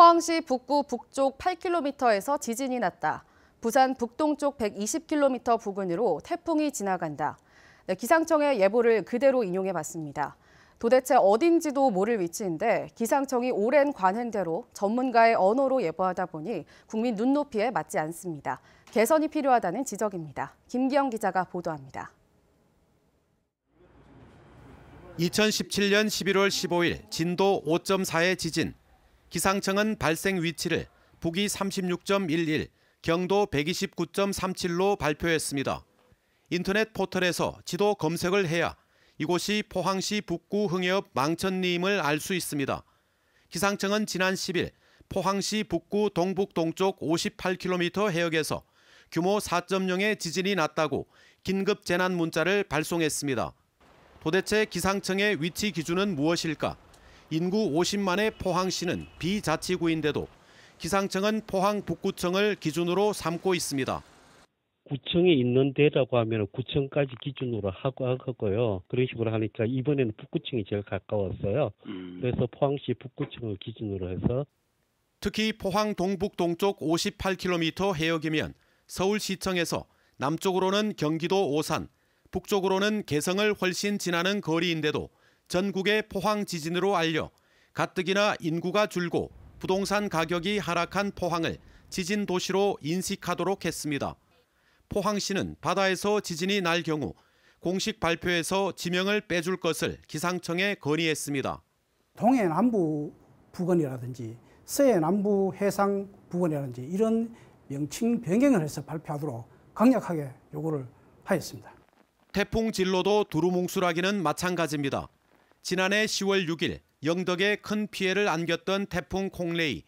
포항시 북부 북쪽 8km에서 지진이 났다. 부산 북동쪽 120km 부근으로 태풍이 지나간다. 네, 기상청의 예보를 그대로 인용해 봤습니다. 도대체 어딘지도 모를 위치인데 기상청이 오랜 관행대로 전문가의 언어로 예보하다 보니 국민 눈높이에 맞지 않습니다. 개선이 필요하다는 지적입니다. 김기영 기자가 보도합니다. 2017년 11월 15일 진도 5.4의 지진 기상청은 발생 위치를 북위 36.11, 경도 129.37로 발표했습니다. 인터넷 포털에서 지도 검색을 해야 이곳이 포항시 북구 흥해읍 망천리임을 알 수 있습니다. 기상청은 지난 10일 포항시 북구 동북 동쪽 58km 해역에서 규모 4.0의 지진이 났다고 긴급 재난 문자를 발송했습니다. 도대체 기상청의 위치 기준은 무엇일까? 인구 50만의 포항시는 비자치구인데도 기상청은 포항 북구청을 기준으로 삼고 있습니다. 구청이 있는 데라고 하면 구청까지 기준으로 하고 하고요. 그런 식으로 하니까 이번에는 북구청이 제일 가까웠어요. 음. 그래서 포항시 북구청을 기준으로 해서 특히 포항 동북 동쪽 58km 해역이면 서울시청에서 남쪽으로는 경기도 오산, 북쪽으로는 개성을 훨씬 지나는 거리인데도 전국의 포항 지진으로 알려 가뜩이나 인구가 줄고 부동산 가격이 하락한 포항을 지진 도시로 인식하도록 했습니다. 포항시는 바다에서 지진이 날 경우 공식 발표에서 지명을 빼줄 것을 기상청에 건의했습니다. 동해 남부 부근이라든지 서해 남부 해상 부근이라든지 이런 명칭 변경을 해서 발표하도록 강력하게 요구를 하였습니다. 태풍 진로도 두루뭉술하기는 마찬가지입니다. 지난해 10월 6일 영덕에 큰 피해를 안겼던 태풍 콩레이.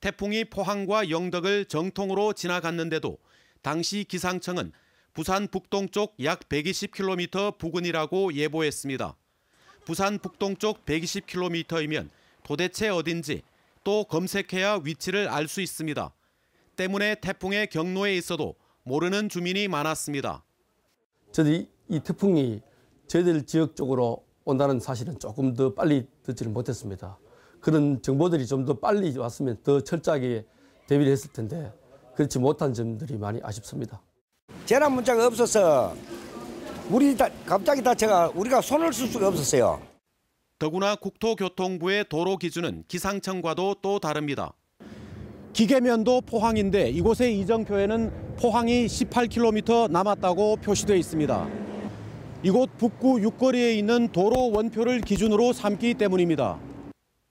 태풍이 포항과 영덕을 정통으로 지나갔는데도 당시 기상청은 부산 북동쪽 약 120km 부근이라고 예보했습니다. 부산 북동쪽 120km이면 도대체 어딘지 또 검색해야 위치를 알 수 있습니다. 때문에 태풍의 경로에 있어도 모르는 주민이 많았습니다. 저도 이, 이 태풍이 저희들 지역 쪽으로 온다는 사실은 조금 더 빨리 듣지를 못했습니다. 그런 정보들이 좀 더 빨리 왔으면 더 철저하게 대비를 했을 텐데 그렇지 못한 점들이 많이 아쉽습니다. 재난 문자가 없어서 우리 다, 갑자기 다제가 우리가 손을 쓸 수가 없었어요. 더구나 국토교통부의 도로 기준은 기상청과도 또 다릅니다. 기계면도 포항인데 이곳의 이정표에는 포항이 18km 남았다고 표시돼 있습니다. 이곳 북구 육거리에 있는 도로 원표를 기준으로 삼기 때문입니다.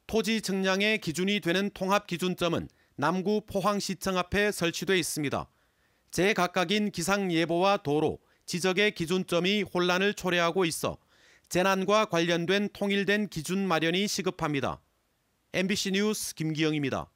토지 측량의 기준이 되는 통합 기준점은 남구 포항시청 앞에 설치돼 있습니다. 제각각인 기상예보와 도로, 지적의 기준점이 혼란을 초래하고 있어 재난과 관련된 통일된 기준 마련이 시급합니다. MBC 뉴스 김기영입니다.